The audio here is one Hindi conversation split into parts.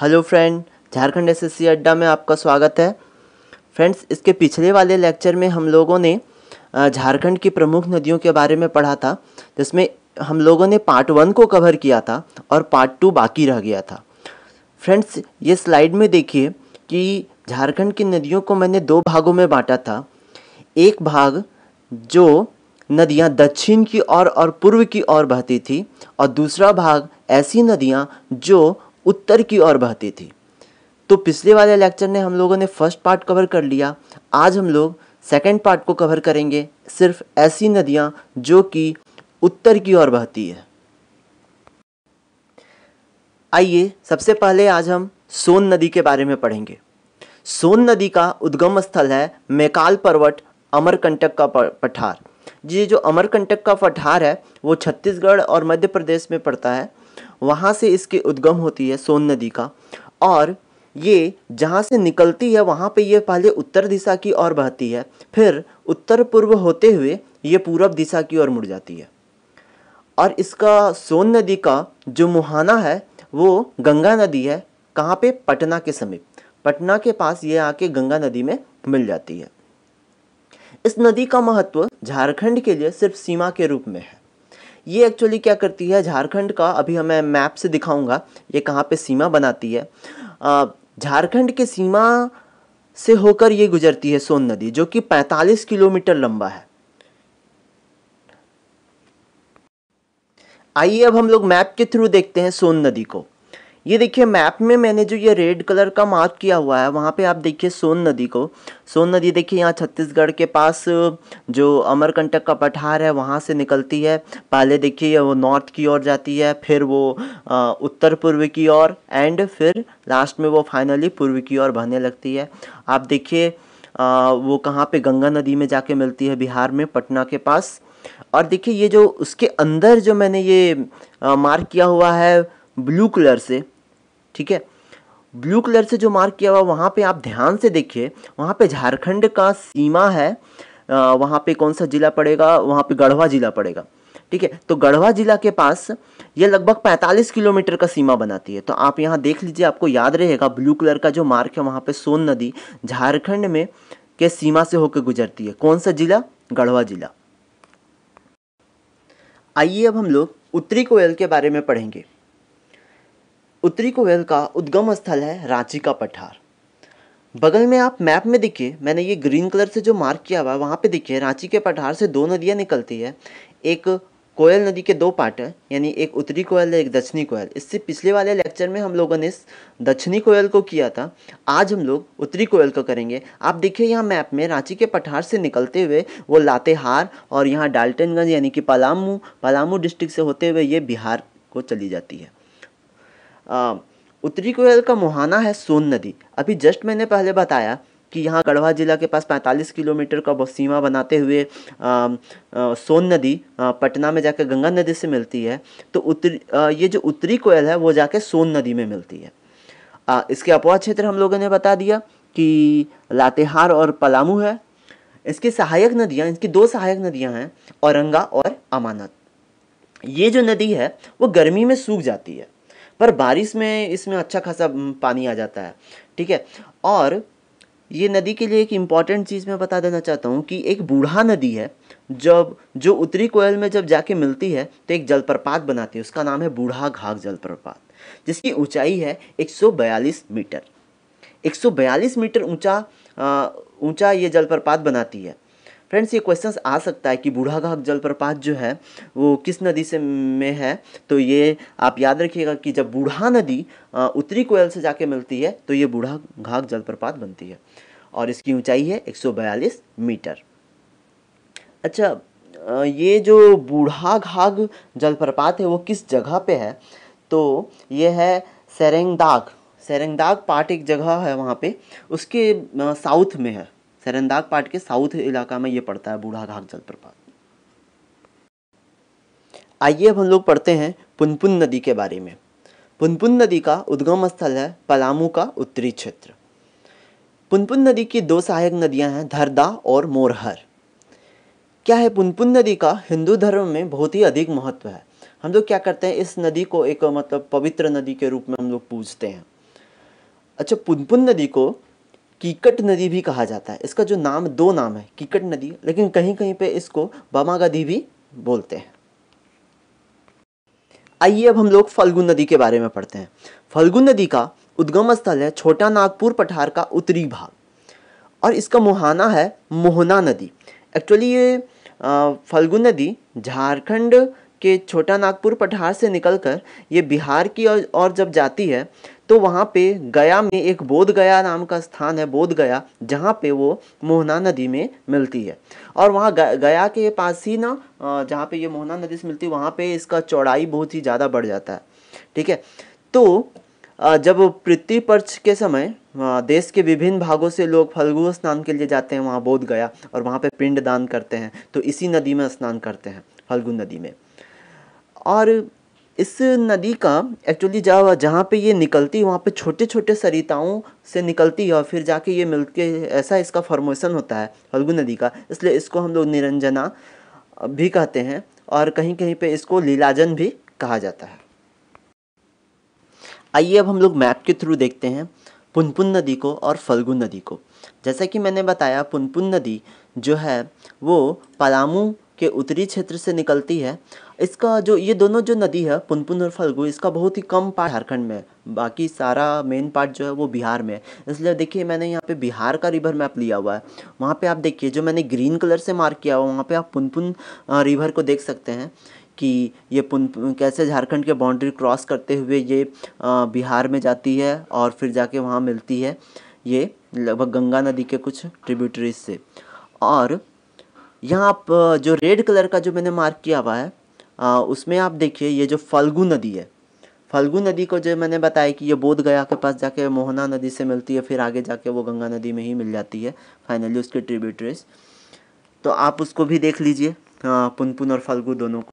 हेलो फ्रेंड झारखंड एस अड्डा में आपका स्वागत है फ्रेंड्स इसके पिछले वाले लेक्चर में हम लोगों ने झारखंड की प्रमुख नदियों के बारे में पढ़ा था जिसमें हम लोगों ने पार्ट वन को कवर किया था और पार्ट टू बाकी रह गया था फ्रेंड्स ये स्लाइड में देखिए कि झारखंड की नदियों को मैंने दो भागों में बांटा था एक भाग जो नदियाँ दक्षिण की ओर और, और पूर्व की ओर बहती थी और दूसरा भाग ऐसी नदियाँ जो उत्तर की ओर बहती थी तो पिछले वाले लेक्चर में हम लोगों ने फर्स्ट पार्ट कवर कर लिया आज हम लोग सेकेंड पार्ट को कवर करेंगे सिर्फ ऐसी नदियाँ जो कि उत्तर की ओर बहती है आइए सबसे पहले आज हम सोन नदी के बारे में पढ़ेंगे सोन नदी का उद्गम स्थल है मेकाल पर्वत अमरकंटक का पठार ये जो अमरकंटक का पठार है वो छत्तीसगढ़ और मध्य प्रदेश में पड़ता है वहाँ से इसकी उद्गम होती है सोन नदी का और ये जहाँ से निकलती है वहाँ पे ये पहले उत्तर दिशा की ओर बहती है फिर उत्तर पूर्व होते हुए ये पूरब दिशा की ओर मुड़ जाती है और इसका सोन नदी का जो मुहाना है वो गंगा नदी है कहाँ पे पटना के समीप पटना के पास ये आके गंगा नदी में मिल जाती है इस नदी का महत्व झारखंड के लिए सिर्फ सीमा के रूप में है ये एक्चुअली क्या करती है झारखंड का अभी हमें मैप से दिखाऊंगा ये कहाँ पे सीमा बनाती है झारखंड के सीमा से होकर ये गुजरती है सोन नदी जो कि 45 किलोमीटर लंबा है आइए अब हम लोग मैप के थ्रू देखते हैं सोन नदी को ये देखिए मैप में मैंने जो ये रेड कलर का मार्क किया हुआ है वहाँ पे आप देखिए सोन नदी को सोन नदी देखिए यहाँ छत्तीसगढ़ के पास जो अमरकंटक का पठार है वहाँ से निकलती है पहले देखिए वो नॉर्थ की ओर जाती है फिर वो आ, उत्तर पूर्व की ओर एंड फिर लास्ट में वो फाइनली पूर्व की ओर बहने लगती है आप देखिए वो कहाँ पर गंगा नदी में जाके मिलती है बिहार में पटना के पास और देखिए ये जो उसके अंदर जो मैंने ये मार्क किया हुआ है ब्लू कलर से ठीक है ब्लू कलर से जो मार्क किया हुआ वहाँ पे आप ध्यान से देखिए वहाँ पे झारखंड का सीमा है वहाँ पे कौन सा ज़िला पड़ेगा वहाँ पे गढ़वा ज़िला पड़ेगा ठीक है तो गढ़वा ज़िला के पास ये लगभग 45 किलोमीटर का सीमा बनाती है तो आप यहाँ देख लीजिए आपको याद रहेगा ब्लू कलर का जो मार्क है वहाँ पे सोन नदी झारखंड में के सीमा से होकर गुजरती है कौन सा ज़िला गढ़वा ज़िला आइए अब हम लोग उत्तरी कोयल के बारे में पढ़ेंगे उत्तरी कोयल का उद्गम स्थल है रांची का पठार बगल में आप मैप में देखिए मैंने ये ग्रीन कलर से जो मार्क किया हुआ है वहाँ पे देखिए रांची के पठार से दो नदियाँ निकलती है एक कोयल नदी के दो पार्ट हैं यानी एक उत्तरी कोयल है एक दक्षिणी कोयल इससे पिछले वाले लेक्चर में हम लोगों ने इस दक्षिणी कोयल को किया था आज हम लोग उत्तरी कोयल को करेंगे आप देखिए यहाँ मैप में रांची के पठार से निकलते हुए वो लातेहार और यहाँ डाल्टनगंज यानी कि पलामू पलामू डिस्ट्रिक्ट से होते हुए ये बिहार को चली जाती है उत्तरी कोयल का मुहाना है सोन नदी अभी जस्ट मैंने पहले बताया कि यहाँ गढ़वा जिला के पास 45 किलोमीटर का सीमा बनाते हुए आ, आ, सोन नदी आ, पटना में जाकर गंगा नदी से मिलती है तो उत्तरी ये जो उत्तरी कोयल है वो जाके सोन नदी में मिलती है आ, इसके अपवा क्षेत्र हम लोगों ने बता दिया कि लातेहार और पलामू है इसकी सहायक नदियाँ इसकी दो सहायक नदियाँ हैं औरंगा और अमानत ये जो नदी है वो गर्मी में सूख जाती है पर बारिश में इसमें अच्छा खासा पानी आ जाता है ठीक है और ये नदी के लिए एक इम्पॉर्टेंट चीज़ मैं बता देना चाहता हूँ कि एक बूढ़ा नदी है जब जो उत्तरी कोयल में जब जाके मिलती है तो एक जलप्रपात बनाती है उसका नाम है बूढ़ा घाघ जलप्रपात जिसकी ऊंचाई है 142 मीटर 142 मीटर ऊंचा ऊंचा ये जलप्रपात बनाती है फ्रेंड्स ये क्वेश्चंस आ सकता है कि बूढ़ाघाघ जलप्रपात जो है वो किस नदी से में है तो ये आप याद रखिएगा कि जब बूढ़ा नदी उत्तरी कोयल से जाके मिलती है तो ये बूढ़ा घाघ जलप्रपात बनती है और इसकी ऊंचाई है 142 मीटर अच्छा ये जो बूढ़ा घाघ जलप्रपात है वो किस जगह पे है तो ये है सेरेंगदाग सेरेंगदाग पार्ट एक जगह है वहाँ पे उसके साउथ में है सरंदाग पार्ट के साउथ इलाका में ये पड़ता है बूढ़ा घाघ जलप्रपात आइए अब हम लोग पढ़ते हैं पुनपुन नदी के बारे में पुनपुन नदी का उद्गम स्थल है पलामू का उत्तरी क्षेत्र पुनपुन नदी की दो सहायक नदियां हैं धरदा और मोरहर क्या है पुनपुन नदी का हिंदू धर्म में बहुत ही अधिक महत्व है हम लोग क्या करते हैं इस नदी को एक मतलब पवित्र नदी के रूप में हम लोग पूजते हैं अच्छा पुनपुन नदी को कीकट नदी भी कहा जाता है इसका जो नाम दो नाम है कीकट नदी लेकिन कहीं कहीं पे इसको बमागदी भी बोलते हैं आइए अब हम लोग फल्गुन नदी के बारे में पढ़ते हैं फल्गुन नदी का उद्गम स्थल है छोटा नागपुर पठार का उत्तरी भाग और इसका मुहाना है मोहना नदी एक्चुअली ये फल्गुन नदी झारखंड के छोटा नागपुर पठार से निकलकर ये बिहार की और, और जब जाती है तो वहाँ पे गया में एक बोध गया नाम का स्थान है बोध गया जहाँ पे वो मोहना नदी में मिलती है और वहाँ गया के पास ही ना जहाँ पे ये मोहना नदी से मिलती है वहाँ पे इसका चौड़ाई बहुत ही ज़्यादा बढ़ जाता है ठीक है तो जब पृथ्वी पर्च के समय देश के विभिन्न भागों से लोग फल्गु स्नान के लिए जाते हैं वहाँ बोध गया और वहाँ पे पिंड दान करते हैं तो इसी नदी में स्नान करते हैं फल्गु नदी में और इस नदी का एक्चुअली जहाँ जहाँ पे ये निकलती है वहाँ पे छोटे छोटे सरिताओं से निकलती है और फिर जाके ये मिल के ऐसा इसका फॉर्मेशन होता है फलगु नदी का इसलिए इसको हम लोग निरंजना भी कहते हैं और कहीं कहीं पे इसको लीलाजन भी कहा जाता है आइए अब हम लोग मैप के थ्रू देखते हैं पुनपुन नदी को और फल्गु नदी को जैसा कि मैंने बताया पुनपुन नदी जो है वो पलामू के उत्तरी क्षेत्र से निकलती है इसका जो ये दोनों जो नदी है पुनपुन और फल्गु इसका बहुत ही कम पार्ट झारखंड में बाकी सारा मेन पार्ट जो है वो बिहार में है इसलिए देखिए मैंने यहाँ पे बिहार का रिवर मैप लिया हुआ है वहाँ पे आप देखिए जो मैंने ग्रीन कलर से मार्क किया हुआ वहाँ पे आप पुनपुन रिवर को देख सकते हैं कि ये पुन कैसे झारखंड के बाउंड्री क्रॉस करते हुए ये बिहार में जाती है और फिर जाके वहाँ मिलती है ये लगभग गंगा नदी के कुछ ट्रिब्यूटरीज से और यहाँ आप जो रेड कलर का जो मैंने मार्क किया हुआ है आ, उसमें आप देखिए ये जो फल्गु नदी है फल्गु नदी को जो मैंने बताया कि ये बोध गया के पास जाके मोहना नदी से मिलती है फिर आगे जाके वो गंगा नदी में ही मिल जाती है फाइनली उसके ट्रिब्यूटरीज तो आप उसको भी देख लीजिए पुनपुन और फल्गु दोनों को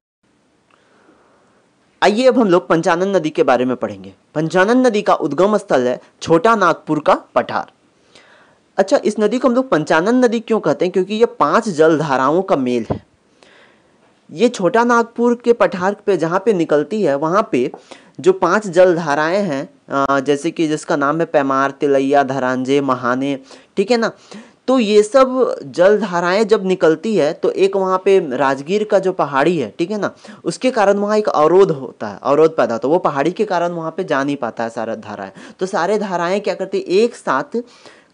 आइए अब हम लोग पंचानन नदी के बारे में पढ़ेंगे पंचानन नदी का उद्गम स्थल है छोटा नागपुर का पठार अच्छा इस नदी को हम लोग पंचानन नदी क्यों कहते हैं क्योंकि ये पांच जल धाराओं का मेल है ये छोटा नागपुर के पठार पे जहाँ पे निकलती है वहाँ पे जो पांच जल धाराएँ हैं जैसे कि जिसका नाम है पैमार तिलैया धरांजे महाने ठीक है ना तो ये सब जल धाराएँ जब निकलती है तो एक वहाँ पे राजगीर का जो पहाड़ी है ठीक है ना उसके कारण वहाँ एक अवरोध होता है अवरोध पैदा होता है वो पहाड़ी के कारण वहाँ पे जा नहीं पाता है सारा धाराएँ तो सारे धाराएँ क्या करती है एक साथ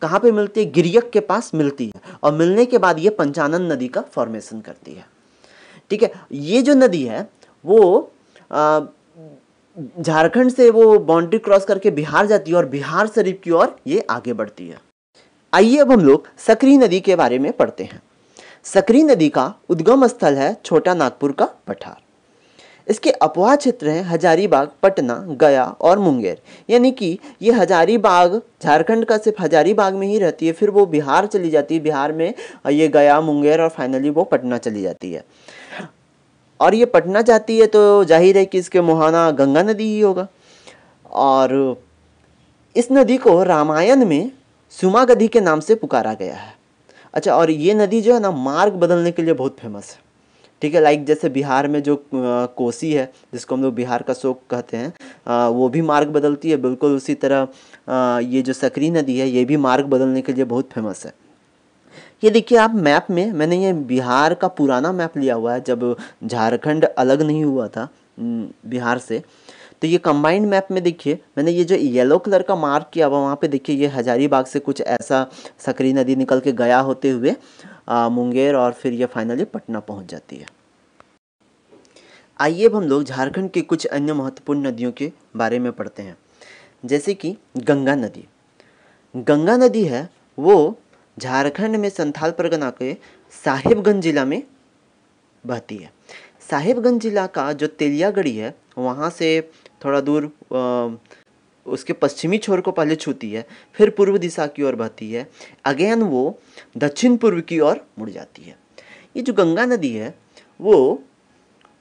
कहाँ पे मिलती है गिरियक के पास मिलती है और मिलने के बाद ये पंचानन नदी का फॉर्मेशन करती है ठीक है ये जो नदी है वो झारखंड से वो बाउंड्री क्रॉस करके बिहार जाती है और बिहार शरीफ की ओर ये आगे बढ़ती है आइए अब हम लोग सकरी नदी के बारे में पढ़ते हैं सकरी नदी का उद्गम स्थल है छोटा नागपुर का पठार इसके अपवाह क्षेत्र हैं हजारीबाग पटना गया और मुंगेर यानी कि ये हजारीबाग झारखंड का सिर्फ हजारीबाग में ही रहती है फिर वो बिहार चली जाती है बिहार में ये गया मुंगेर और फाइनली वो पटना चली जाती है और ये पटना जाती है तो जाहिर है कि इसके मुहाना गंगा नदी ही होगा और इस नदी को रामायण में सुमा गधी के नाम से पुकारा गया है अच्छा और ये नदी जो है ना मार्ग बदलने के लिए बहुत फेमस है ठीक है लाइक जैसे बिहार में जो कोसी है जिसको हम लोग बिहार का शोक कहते हैं वो भी मार्ग बदलती है बिल्कुल उसी तरह ये जो सकरी नदी है ये भी मार्ग बदलने के लिए बहुत फेमस है ये देखिए आप मैप में मैंने ये बिहार का पुराना मैप लिया हुआ है जब झारखंड अलग नहीं हुआ था बिहार से तो ये कंबाइंड मैप में देखिए मैंने ये जो येलो कलर का मार्क किया हुआ वहाँ पे देखिए ये हजारीबाग से कुछ ऐसा सकरी नदी निकल के गया होते हुए मुंगेर और फिर यह फाइनली पटना पहुंच जाती है आइए अब हम लोग झारखंड के कुछ अन्य महत्वपूर्ण नदियों के बारे में पढ़ते हैं जैसे कि गंगा नदी गंगा नदी है वो झारखंड में संथाल परगना के साहिबगंज ज़िला में बहती है साहिबगंज ज़िला का जो तेलियागढ़ी है वहाँ से थोड़ा दूर आ, उसके पश्चिमी छोर को पहले छूती है फिर पूर्व दिशा की ओर बहती है अगेन वो दक्षिण पूर्व की ओर मुड़ जाती है ये जो गंगा नदी है वो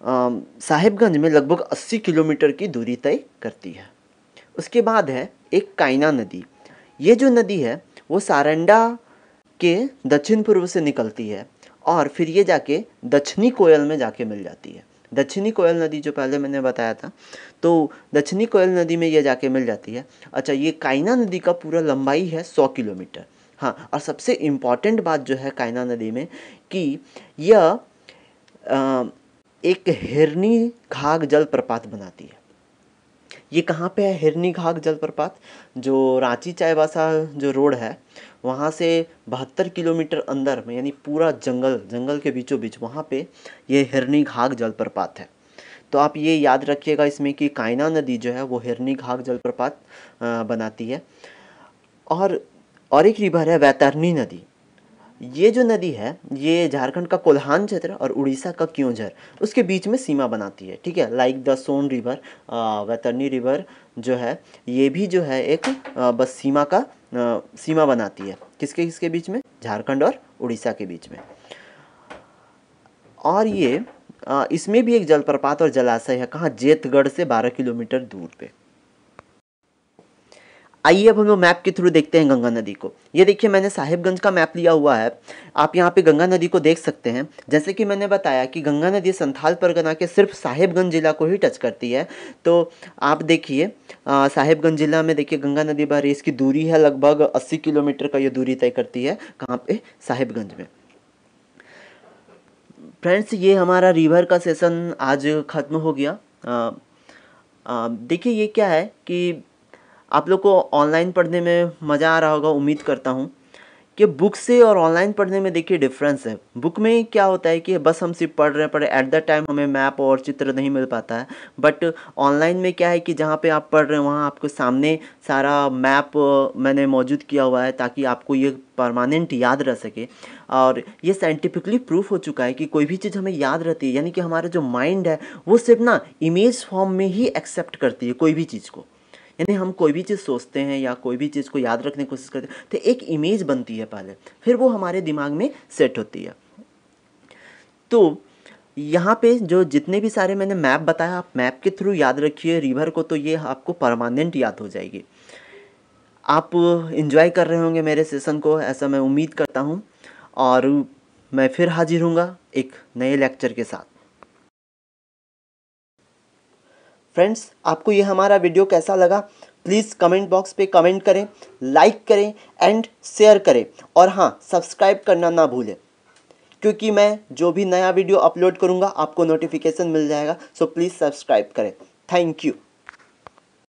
साहिबगंज में लगभग 80 किलोमीटर की दूरी तय करती है उसके बाद है एक कायना नदी ये जो नदी है वो सारंडा के दक्षिण पूर्व से निकलती है और फिर ये जाके दक्षिणी कोयल में जाके मिल जाती है दक्षिणी कोयल नदी जो पहले मैंने बताया था तो दक्षिणी कोयल नदी में ये जाके मिल जाती है अच्छा ये कायना नदी का पूरा लंबाई है सौ किलोमीटर हाँ और सबसे इम्पॉर्टेंट बात जो है कायना नदी में कि यह एक हिरनी घाघ जलप्रपात बनाती है ये कहाँ पे है हिरनी घाघ जलप्रपात जो रांची चाईबासा जो रोड है वहाँ से बहत्तर किलोमीटर अंदर में यानी पूरा जंगल जंगल के बीचों बीच वहाँ पे ये हिरनी घाघ जलप्रपात है तो आप ये याद रखिएगा इसमें कि कायना नदी जो है वो हिरनी घाघ जलप्रपात बनाती है और और एक रिवर है वैतरनी नदी ये जो नदी है ये झारखंड का कोल्हान क्षेत्र और उड़ीसा का क्योंझर उसके बीच में सीमा बनाती है ठीक है like the Son river Vaitarni river जो है ये भी जो है एक बस सीमा का सीमा बनाती है किसके किसके बीच में झारखंड और उड़ीसा के बीच में और ये इसमें भी एक जलप्रपात और जलाशय है कहाँ जेतगढ़ से बारह किलोमीटर दूर पे आइए अब हम लोग मैप के थ्रू देखते हैं गंगा नदी को ये देखिए मैंने साहिबगंज का मैप लिया हुआ है आप यहाँ पे गंगा नदी को देख सकते हैं जैसे कि मैंने बताया कि गंगा नदी संथाल परगना के सिर्फ साहिबगंज ज़िला को ही टच करती है तो आप देखिए साहिबगंज ज़िला में देखिए गंगा नदी बह रही इसकी दूरी है लगभग अस्सी किलोमीटर का ये दूरी तय करती है कहाँ पर साहिबगंज में फ्रेंड्स ये हमारा रिवर का सेशन आज ख़त्म हो गया देखिए ये क्या है कि आप लोग को ऑनलाइन पढ़ने में मज़ा आ रहा होगा उम्मीद करता हूँ कि बुक से और ऑनलाइन पढ़ने में देखिए डिफरेंस है बुक में क्या होता है कि बस हम सिर्फ पढ़ रहे हैं पर एट द टाइम हमें मैप और चित्र नहीं मिल पाता है बट ऑनलाइन में क्या है कि जहाँ पे आप पढ़ रहे हैं वहाँ आपको सामने सारा मैप मैंने मौजूद किया हुआ है ताकि आपको ये परमानेंट याद रह सके और ये साइंटिफिकली प्रूफ हो चुका है कि कोई भी चीज़ हमें याद रहती है यानी कि हमारा जो माइंड है वो सिर्फ ना इमेज फॉर्म में ही एक्सेप्ट करती है कोई भी चीज़ को यानी हम कोई भी चीज़ सोचते हैं या कोई भी चीज़ को याद रखने की कोशिश करते हैं तो एक इमेज बनती है पहले फिर वो हमारे दिमाग में सेट होती है तो यहाँ पे जो जितने भी सारे मैंने मैप बताया आप मैप के थ्रू याद रखिए रिवर को तो ये आपको परमानेंट याद हो जाएगी आप इन्जॉय कर रहे होंगे मेरे सेशन को ऐसा मैं उम्मीद करता हूँ और मैं फिर हाजिर हूँगा एक नए लेक्चर के साथ फ्रेंड्स आपको ये हमारा वीडियो कैसा लगा प्लीज़ कमेंट बॉक्स पे कमेंट करें लाइक करें एंड शेयर करें और हाँ सब्सक्राइब करना ना भूलें क्योंकि मैं जो भी नया वीडियो अपलोड करूँगा आपको नोटिफिकेशन मिल जाएगा सो प्लीज़ सब्सक्राइब करें थैंक यू